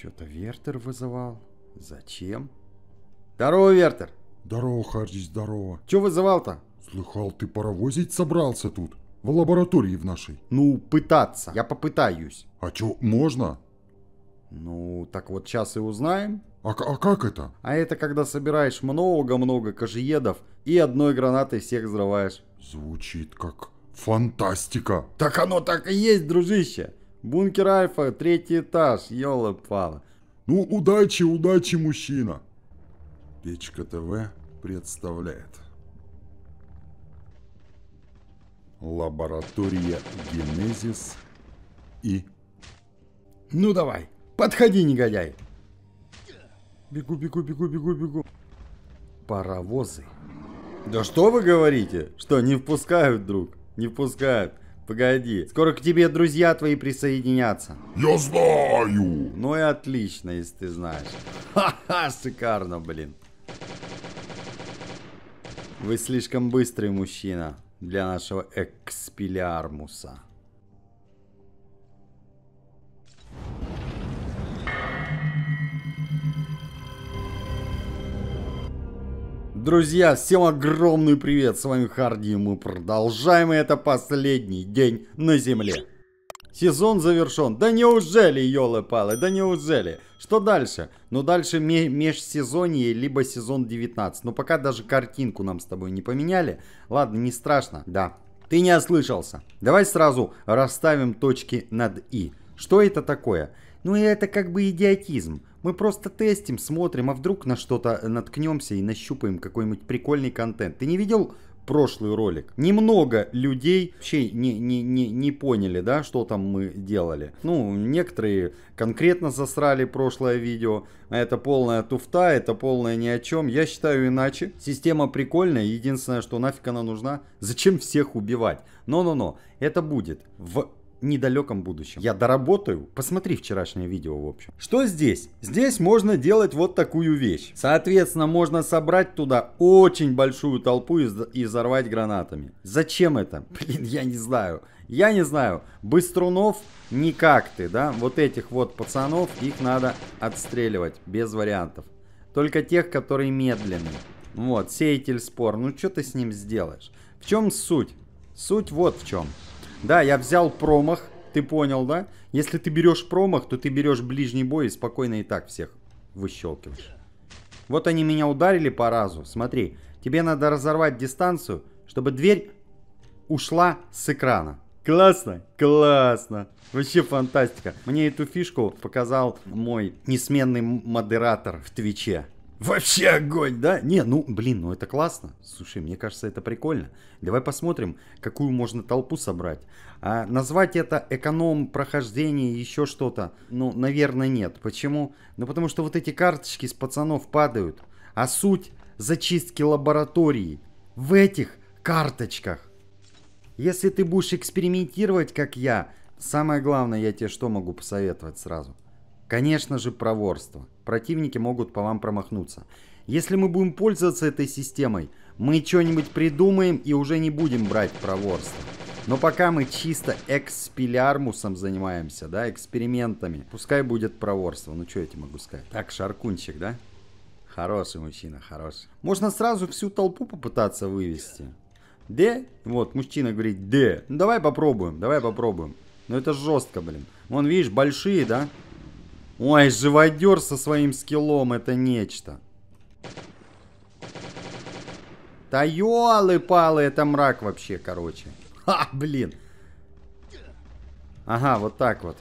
Чё-то Вертер вызывал. Зачем? Здорово, Вертер! Здорово, Харди, здорово. Чё вызывал-то? Слыхал, ты паровозить собрался тут? В лаборатории в нашей. Ну, пытаться. Я попытаюсь. А чё, можно? Ну, так вот сейчас и узнаем. А, а как это? А это когда собираешь много-много кожиедов и одной гранатой всех взрываешь. Звучит как фантастика. Так оно так и есть, дружище. Бункер Альфа, третий этаж, пала. Ну, удачи, удачи, мужчина. Печка ТВ представляет. Лаборатория Генезис и... Ну давай, подходи, негодяй. Бегу, бегу, бегу, бегу, бегу. Паровозы. Да что вы говорите? Что, не впускают, друг? Не впускают. Погоди, скоро к тебе друзья твои присоединятся. Я знаю. Ну и отлично, если ты знаешь. Ха-ха, шикарно, блин. Вы слишком быстрый мужчина для нашего экспилярмуса. Друзья, всем огромный привет, с вами Харди, и мы продолжаем, и это последний день на Земле. Сезон завершен. Да неужели, елы-палы, да неужели? Что дальше? Ну дальше межсезонье, либо сезон 19. Но ну, пока даже картинку нам с тобой не поменяли. Ладно, не страшно, да. Ты не ослышался. Давай сразу расставим точки над «и». Что это такое? Ну и это как бы идиотизм. Мы просто тестим, смотрим, а вдруг на что-то наткнемся и нащупаем какой-нибудь прикольный контент. Ты не видел прошлый ролик. Немного людей вообще не, не, не, не поняли, да, что там мы делали. Ну, некоторые конкретно засрали прошлое видео. Это полная туфта, это полное ни о чем. Я считаю иначе. Система прикольная. Единственное, что нафиг она нужна. Зачем всех убивать? Но-но-но. Это будет в недалеком будущем. Я доработаю. Посмотри вчерашнее видео, в общем. Что здесь? Здесь можно делать вот такую вещь. Соответственно, можно собрать туда очень большую толпу и, и взорвать гранатами. Зачем это? Блин, я не знаю. Я не знаю. Быструнов никак ты, да? Вот этих вот пацанов, их надо отстреливать. Без вариантов. Только тех, которые медленные. Вот, сеятель спор. Ну, что ты с ним сделаешь? В чем суть? Суть вот в чем. Да, я взял промах, ты понял, да? Если ты берешь промах, то ты берешь ближний бой и спокойно и так всех выщелкиваешь. Вот они меня ударили по разу. Смотри, тебе надо разорвать дистанцию, чтобы дверь ушла с экрана. Классно? Классно. Вообще фантастика. Мне эту фишку показал мой несменный модератор в Твиче. Вообще огонь, да? Не, ну, блин, ну это классно. Слушай, мне кажется, это прикольно. Давай посмотрим, какую можно толпу собрать. А назвать это эконом прохождение, еще что-то, ну, наверное, нет. Почему? Ну, потому что вот эти карточки с пацанов падают. А суть зачистки лаборатории в этих карточках. Если ты будешь экспериментировать, как я, самое главное, я тебе что могу посоветовать сразу – Конечно же, проворство. Противники могут по вам промахнуться. Если мы будем пользоваться этой системой, мы что-нибудь придумаем и уже не будем брать проворство. Но пока мы чисто экспилярмусом занимаемся, да, экспериментами, пускай будет проворство. Ну, что я тебе могу сказать? Так, шаркунчик, да? Хороший мужчина, хороший. Можно сразу всю толпу попытаться вывести. Д? Вот, мужчина говорит, Д. Ну, давай попробуем, давай попробуем. Но ну, это жестко, блин. Вон, видишь, большие, да? Ой, живодер со своим скиллом, это нечто. Да елы-палы, это мрак вообще, короче. Ха, блин. Ага, вот так вот.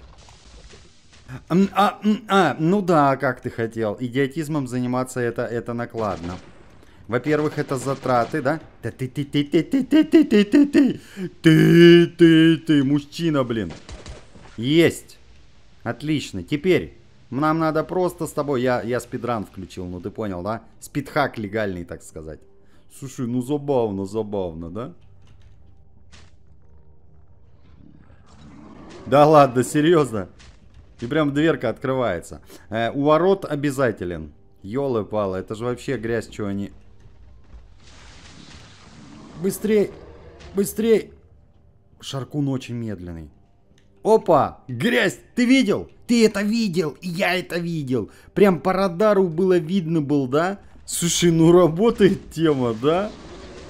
А, а, а, ну да, как ты хотел. Идиотизмом заниматься это, это накладно. Во-первых, это затраты, да? Да ты ты ты ты ты ты ты ты ты ты ты ты ты мужчина, блин. Есть. Отлично. Теперь нам надо просто с тобой... Я, я спидран включил, ну ты понял, да? Спидхак легальный, так сказать. Слушай, ну забавно, забавно, да? Да ладно, серьезно? И прям дверка открывается. Э, у ворот обязателен. Ёлы-палы, это же вообще грязь, что они... Быстрей! Быстрей! Шаркун очень медленный. Опа! Грязь! Ты видел? Ты это видел! И я это видел! Прям по радару было видно был, да? Слушай, ну работает тема, да?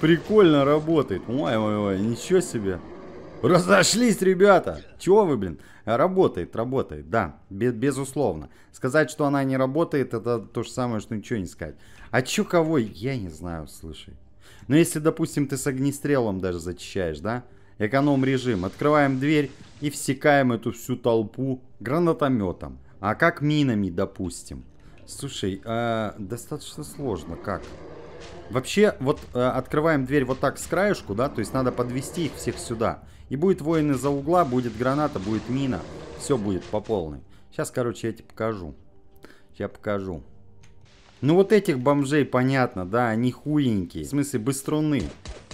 Прикольно работает. Ой-ой-ой, ничего себе. Разошлись, ребята! Чего вы, блин? Работает, работает, да, безусловно. Сказать, что она не работает, это то же самое, что ничего не сказать. А чё кого? Я не знаю, слушай. Но ну, если, допустим, ты с огнестрелом даже зачищаешь, да? Эконом режим. Открываем дверь, и всекаем эту всю толпу гранатометом. А как минами, допустим? Слушай, э, достаточно сложно, как? Вообще, вот э, открываем дверь вот так с краешку, да, то есть надо подвести их всех сюда. И будет воин из-за угла, будет граната, будет мина, все будет по полной. Сейчас, короче, я тебе покажу. Я покажу. Ну вот этих бомжей понятно, да, они хуенькие. В смысле, быструны.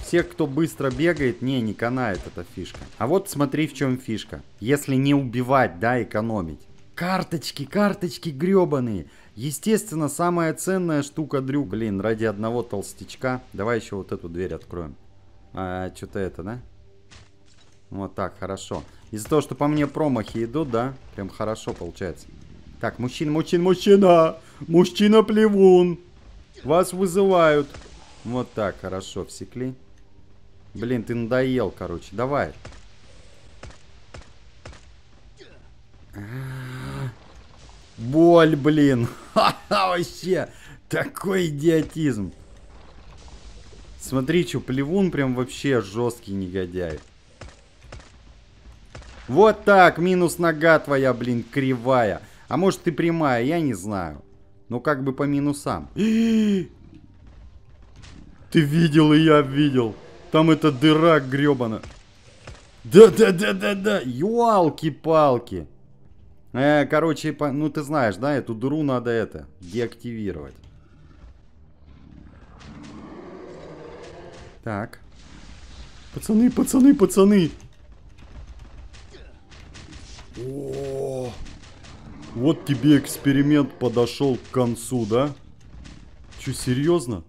Все, кто быстро бегает, не, не канает эта фишка. А вот смотри, в чем фишка. Если не убивать, да, экономить. Карточки, карточки гребаные. Естественно, самая ценная штука, Дрю. Блин, ради одного толстячка. Давай еще вот эту дверь откроем. А, что-то это, да? Вот так, хорошо. Из-за того, что по мне промахи идут, да? Прям хорошо получается. Так, мужчина, мужчина, мужчина! Мужчина-плевун! Вас вызывают. Вот так, хорошо, всекли. Блин, ты надоел, короче. Давай. Боль, блин. Ха-ха, вообще. Такой идиотизм. Смотри, что, плевун прям вообще жесткий негодяй. Вот так, минус нога твоя, блин, кривая. А может ты прямая, я не знаю. Но как бы по минусам. ты видел и я видел. Там эта дыра гребана. Да-да-да-да-да. Ёлки-палки. Э, короче, по... ну ты знаешь, да, эту дыру надо это, деактивировать. Так. Пацаны, пацаны, пацаны. О, вот тебе эксперимент подошел к концу, да? Че, серьезно?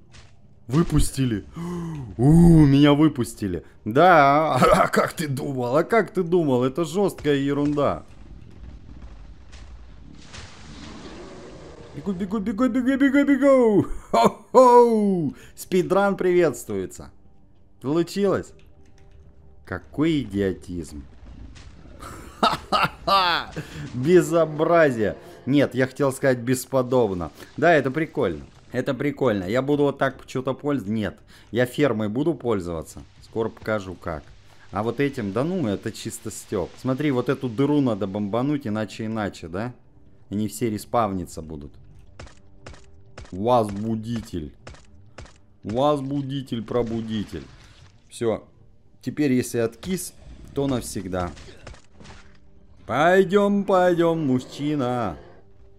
Выпустили. У, меня выпустили. Да, а, а как ты думал? А как ты думал? Это жесткая ерунда. Бегу, бегу, бегу, бегу, бегу, бегу. Хо-хоу. Спидран приветствуется. Получилось. Какой идиотизм. Ха-ха-ха. Безобразие. Нет, я хотел сказать бесподобно. Да, это прикольно. Это прикольно. Я буду вот так что-то пользоваться? Нет. Я фермой буду пользоваться? Скоро покажу как. А вот этим, да ну, это чисто стёб. Смотри, вот эту дыру надо бомбануть, иначе иначе, да? Они все респавниться будут. Возбудитель. Возбудитель, пробудитель. Все. Теперь, если откис, то навсегда. Пойдем, пойдем, мужчина.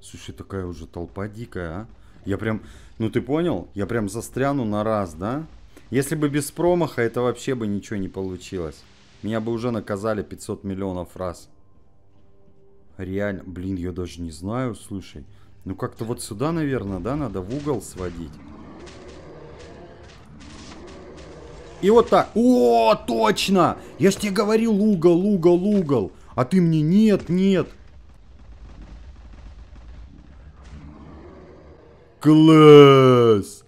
Слушай, такая уже толпа дикая, а? Я прям, ну ты понял? Я прям застряну на раз, да? Если бы без промаха, это вообще бы ничего не получилось. Меня бы уже наказали 500 миллионов раз. Реально, блин, я даже не знаю, слушай. Ну как-то вот сюда, наверное, да, надо в угол сводить. И вот так. О, точно! Я ж тебе говорил угол, угол, угол. А ты мне нет, нет. Класс!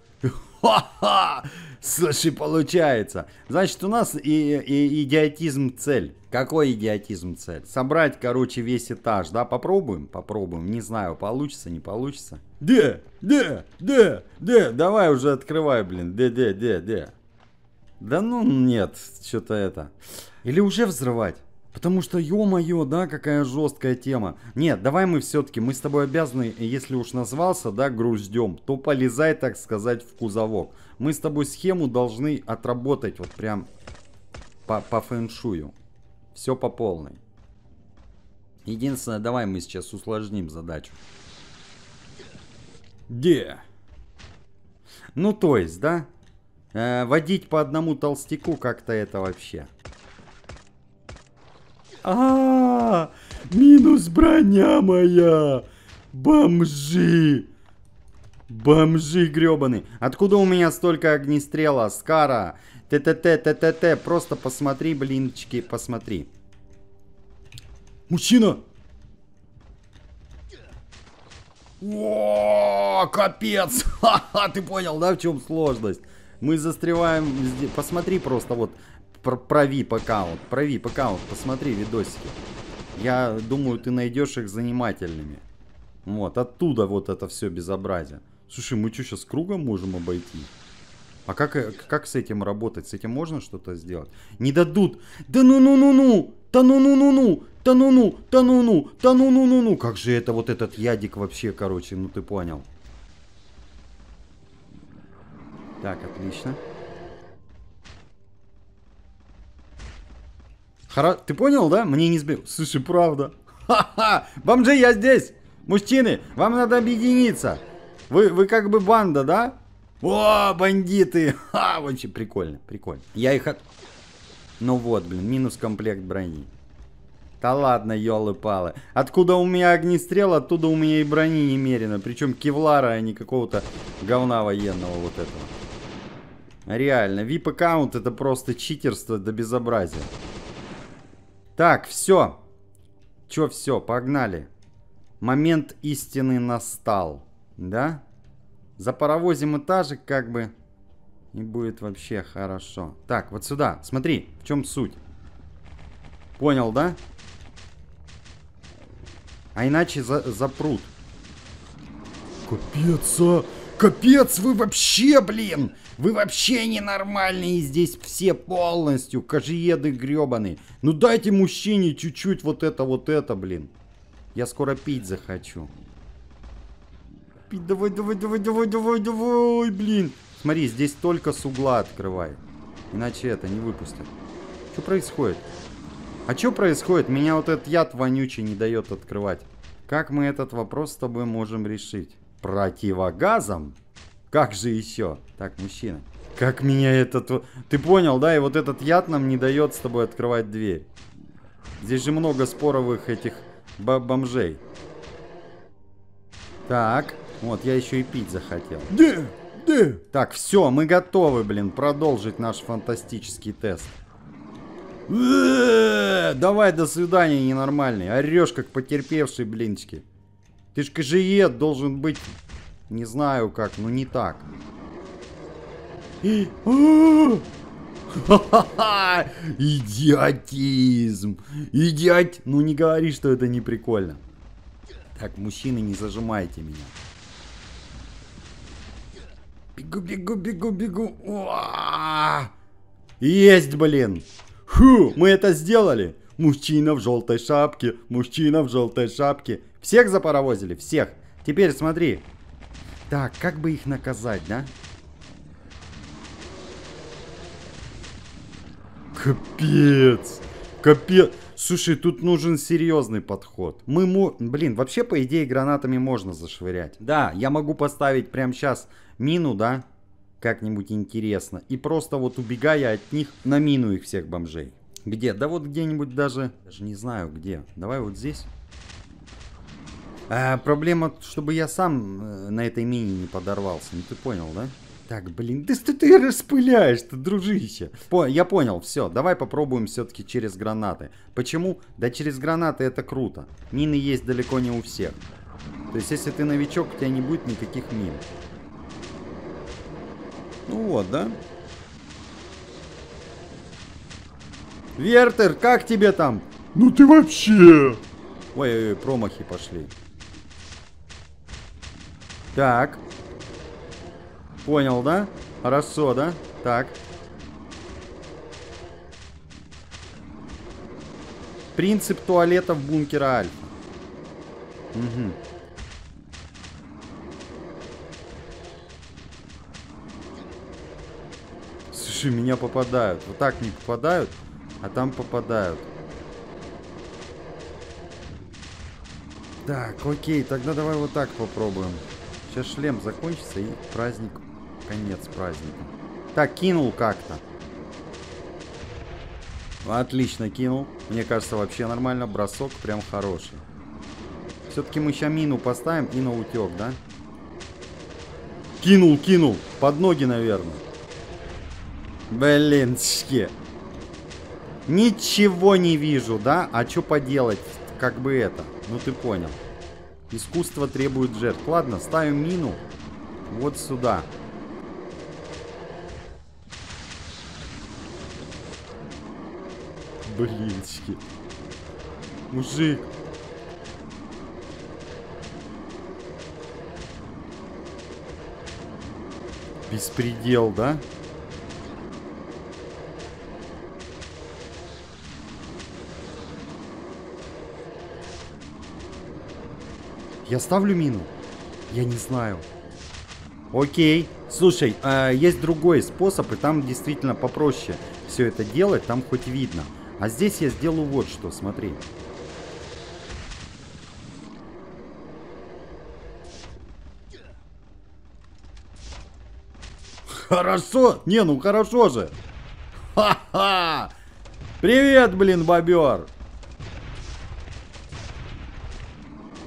Ха-ха! Слушай, получается. Значит, у нас и, и, идиотизм цель. Какой идиотизм цель? Собрать, короче, весь этаж, да? Попробуем? Попробуем. Не знаю, получится, не получится. Де, де, де, де, давай уже открывай, блин. Де, де, де, де. Да ну нет, что-то это. Или уже взрывать? Потому что, ё-моё, да, какая жесткая тема. Нет, давай мы все-таки, мы с тобой обязаны, если уж назвался, да, груздем, то полезай, так сказать, в кузовок. Мы с тобой схему должны отработать вот прям по, по фэншую. Все по полной. Единственное, давай мы сейчас усложним задачу. Где? Ну, то есть, да? Э, водить по одному толстяку как-то это вообще... А, -а, а Минус броня моя! Бомжи! Бомжи гребаные! Откуда у меня столько огнестрела? Скара! Т т т т т т Просто посмотри, блинчики, посмотри. Мужчина! О, капец! Ха-ха, ты понял, да, в чем сложность? Мы застреваем... Посмотри просто вот, про, про VIP-аккаунт, про VIP-аккаунт, посмотри видосики. Я думаю, ты найдешь их занимательными. Вот, оттуда вот это все безобразие. Слушай, мы что, сейчас кругом можем обойти? А как, э, как с этим работать? С этим можно что-то сделать? Не дадут! Да ну-ну-ну-ну! Да ну-ну-ну-ну! Да ну-ну! да ну-ну! да ну-ну-ну-ну! Как же это вот этот ядик вообще, короче, ну ты понял. Так, отлично. Отлично. Хоро... Ты понял, да? Мне не сбил. Слушай, правда. Ха-ха! Бомжи, я здесь! Мужчины, вам надо объединиться. Вы, вы как бы банда, да? О, бандиты! Ха, вообще прикольно, прикольно. Я их... От... Ну вот, блин, минус комплект брони. Да ладно, елы-палы. Откуда у меня огнестрел, оттуда у меня и брони немерено. Причем кевлара, а не какого-то говна военного вот этого. Реально, VIP-аккаунт это просто читерство до безобразия. Так, все. Че все, погнали. Момент истины настал. Да? За Запаровозим этажик как бы. И будет вообще хорошо. Так, вот сюда. Смотри, в чем суть. Понял, да? А иначе за запрут. Капец, а! Капец, вы вообще, блин! Вы вообще ненормальные здесь все полностью, кожиеды гребаные. Ну дайте мужчине чуть-чуть вот это, вот это, блин. Я скоро пить захочу. Пить, давай, давай, давай, давай, давай, давай, блин. Смотри, здесь только с угла открывай. Иначе это, не выпустят. Что происходит? А что происходит? Меня вот этот яд вонючий не дает открывать. Как мы этот вопрос с тобой можем решить? Противогазом? Как же еще? Так, мужчина. Как меня этот... Ты понял, да? И вот этот яд нам не дает с тобой открывать дверь. Здесь же много споровых этих бомжей. Так. Вот, я еще и пить захотел. Да, да. Так, все, мы готовы, блин, продолжить наш фантастический тест. Э. Давай, до свидания, ненормальный. Орешь, как потерпевший, блинчики. Ты ж кожиед должен быть не знаю как, но не так. Идиотизм! Идиот! Ну не говори, что это не прикольно. Так, мужчины, не зажимайте меня. Бегу, бегу, бегу, бегу. Есть, блин. Фу, мы это сделали. Мужчина в желтой шапке, мужчина в желтой шапке. Всех запаровозили, всех. Теперь смотри, так, как бы их наказать, да? Капец. Капец. Слушай, тут нужен серьезный подход. Мы му... Блин, вообще, по идее, гранатами можно зашвырять. Да, я могу поставить прямо сейчас мину, да? Как-нибудь интересно. И просто вот убегая от них, на мину их всех бомжей. Где? Да вот где-нибудь даже... Даже не знаю где. Давай вот здесь. А, проблема, чтобы я сам э, на этой мини не подорвался. Ну ты понял, да? Так, блин, да что ты распыляешь-то, дружище. По, я понял, все, давай попробуем все-таки через гранаты. Почему? Да через гранаты это круто. Мины есть далеко не у всех. То есть, если ты новичок, у тебя не будет никаких мин. Ну вот, да? Вертер, как тебе там? Ну ты вообще! Ой-ой-ой, промахи пошли. Так. Понял, да? Рассо, да? Так. Принцип туалета в бункера Альфа. Угу. Слушай, меня попадают. Вот так не попадают, а там попадают. Так, окей, тогда давай вот так попробуем. Сейчас шлем закончится и праздник, конец праздника. Так, кинул как-то. Отлично кинул. Мне кажется, вообще нормально. Бросок прям хороший. Все-таки мы сейчас мину поставим и на утек, да? Кинул, кинул. Под ноги, наверное. Блин, чки. Ничего не вижу, да? А что поделать? Как бы это? Ну ты понял. Искусство требует жертв. Ладно, ставим мину вот сюда. Блинчики. Мужик. Беспредел, да? Да. Я ставлю мину? Я не знаю. Окей. Слушай, э, есть другой способ, и там действительно попроще все это делать, там хоть видно. А здесь я сделаю вот что, смотри. Хорошо! Не, ну хорошо же! Ха-ха! Привет, блин, бобер!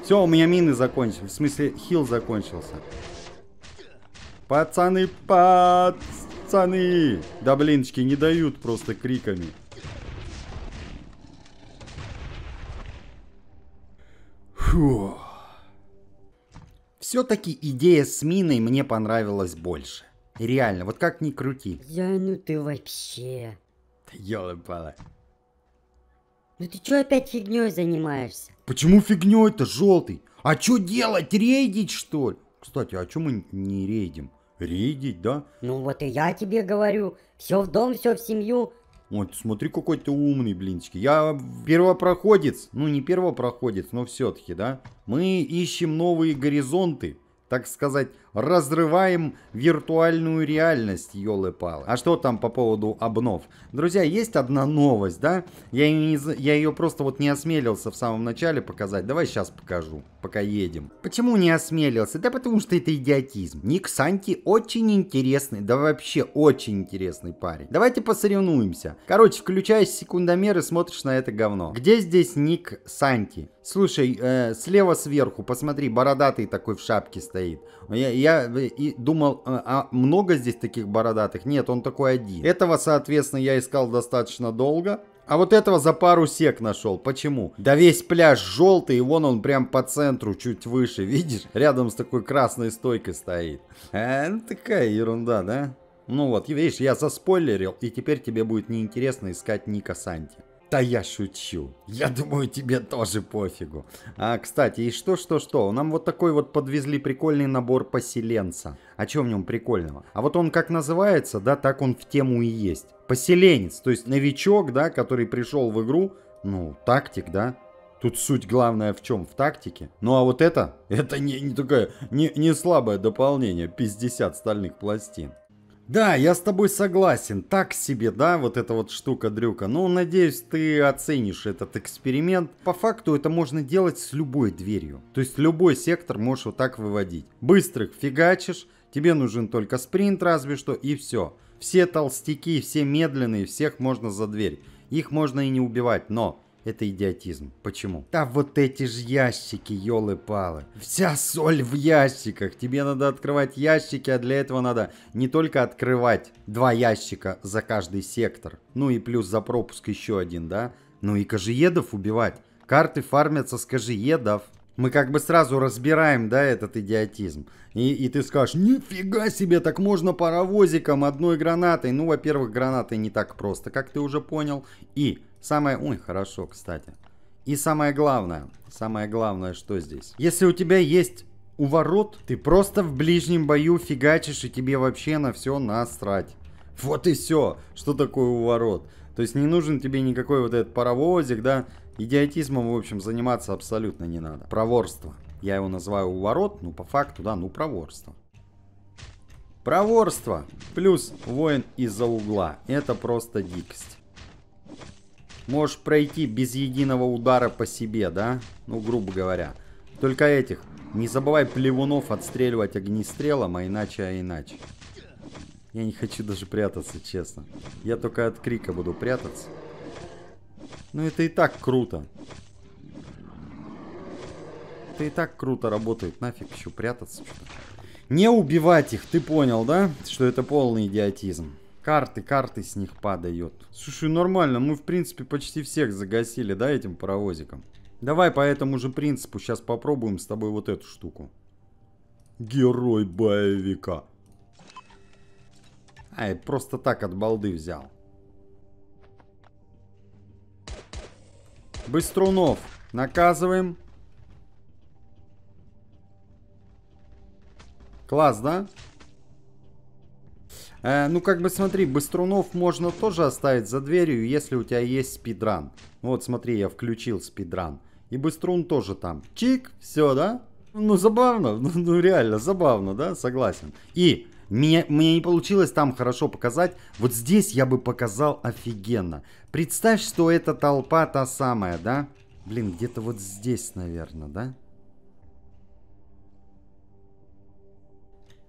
Все, у меня мины закончились. В смысле, хил закончился. Пацаны, пацаны! Да блинчики не дают просто криками. Все-таки идея с миной мне понравилась больше. Реально, вот как ни крути. Я ну ты вообще. Да ёлы Ну ты чё опять фигней занимаешься? Почему фигню это желтый? А что делать, рейдить что ли? Кстати, а что мы не рейдим? Рейдить, да? Ну вот и я тебе говорю, все в дом, все в семью. Вот, смотри, какой ты умный, блинчики. Я первопроходец, ну не первопроходец, но все-таки, да? Мы ищем новые горизонты, так сказать, разрываем виртуальную реальность, елы-палы. А что там по поводу обнов? Друзья, есть одна новость, да? Я ее, не, я ее просто вот не осмелился в самом начале показать. Давай сейчас покажу, пока едем. Почему не осмелился? Да потому что это идиотизм. Ник Санти очень интересный, да вообще очень интересный парень. Давайте посоревнуемся. Короче, включаешь секундомер и смотришь на это говно. Где здесь Ник Санти? Слушай, э, слева сверху, посмотри, бородатый такой в шапке стоит. Я, я э, и думал, э, а много здесь таких бородатых? Нет, он такой один. Этого, соответственно, я искал достаточно долго. А вот этого за пару сек нашел. Почему? Да весь пляж желтый, и вон он прям по центру, чуть выше, видишь? Рядом с такой красной стойкой стоит. А, ну, такая ерунда, да? Ну вот, видишь, я заспойлерил, и теперь тебе будет неинтересно искать Ника Санти. Да я шучу. Я думаю, тебе тоже пофигу. А, кстати, и что-что-что, нам вот такой вот подвезли прикольный набор поселенца. А что в нем прикольного? А вот он как называется, да, так он в тему и есть. Поселенец, то есть новичок, да, который пришел в игру, ну, тактик, да, Тут суть главная в чем? В тактике. Ну а вот это, это не, не такое, не, не слабое дополнение, 50 стальных пластин. Да, я с тобой согласен. Так себе, да, вот эта вот штука дрюка. Но ну, надеюсь, ты оценишь этот эксперимент. По факту это можно делать с любой дверью. То есть любой сектор можешь вот так выводить. Быстрых фигачишь, тебе нужен только спринт разве что и все. Все толстяки, все медленные, всех можно за дверь. Их можно и не убивать, но это идиотизм. Почему? Да вот эти же ящики, елы-палы. Вся соль в ящиках. Тебе надо открывать ящики, а для этого надо не только открывать два ящика за каждый сектор, ну и плюс за пропуск еще один, да? Ну и кожиедов убивать. Карты фармятся с кожиедов. Мы как бы сразу разбираем, да, этот идиотизм. И, и ты скажешь, нифига себе, так можно паровозиком одной гранатой. Ну, во-первых, гранаты не так просто, как ты уже понял. И Самое... Ой, хорошо, кстати. И самое главное, самое главное, что здесь. Если у тебя есть у ворот, ты просто в ближнем бою фигачишь, и тебе вообще на все насрать. Вот и все, что такое у ворот. То есть не нужен тебе никакой вот этот паровозик, да? Идиотизмом, в общем, заниматься абсолютно не надо. Проворство. Я его называю у ворот, ну по факту, да, ну проворство. Проворство плюс воин из-за угла. Это просто дикость. Можешь пройти без единого удара по себе, да? Ну, грубо говоря. Только этих. Не забывай плевунов отстреливать огнестрелом, а иначе, а иначе. Я не хочу даже прятаться, честно. Я только от крика буду прятаться. Ну это и так круто. Это и так круто работает. Нафиг еще прятаться. не убивать их, ты понял, да? Что это полный идиотизм. Карты, карты с них падают. Слушай, нормально, мы в принципе почти всех загасили, да, этим паровозиком? Давай по этому же принципу сейчас попробуем с тобой вот эту штуку. Герой боевика. Ай, просто так от балды взял. Быструнов. Наказываем. Класс, да? Э, ну, как бы смотри, быструнов можно тоже оставить за дверью, если у тебя есть спидран. Ну, вот, смотри, я включил спидран. И быструн тоже там. Чик, все, да? Ну, забавно, ну, ну реально забавно, да, согласен. И мне, мне не получилось там хорошо показать. Вот здесь я бы показал офигенно. Представь, что эта толпа та самая, да? Блин, где-то вот здесь, наверное, да?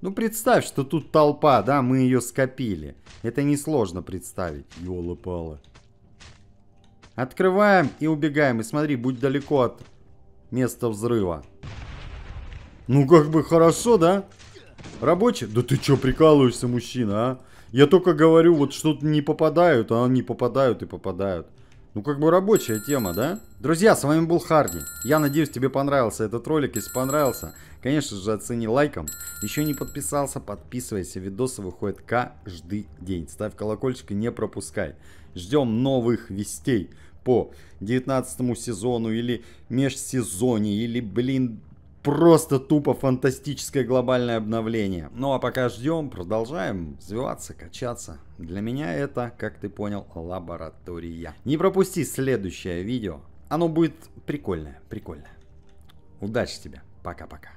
Ну представь, что тут толпа, да, мы ее скопили. Это несложно представить. Ёлы-палы. Открываем и убегаем. И смотри, будь далеко от места взрыва. Ну как бы хорошо, да? Рабочий? Да ты чё прикалываешься, мужчина, а? Я только говорю, вот что-то не попадают, а они попадают и попадают. Ну, как бы рабочая тема, да? Друзья, с вами был Харди. Я надеюсь, тебе понравился этот ролик. Если понравился, конечно же, оцени лайком. Еще не подписался, подписывайся. Видосы выходят каждый день. Ставь колокольчик и не пропускай. Ждем новых вестей по 19 сезону или межсезонье, или, блин, просто тупо фантастическое глобальное обновление. Ну а пока ждем, продолжаем развиваться, качаться. Для меня это, как ты понял, лаборатория. Не пропусти следующее видео. Оно будет прикольное, прикольное. Удачи тебе. Пока-пока.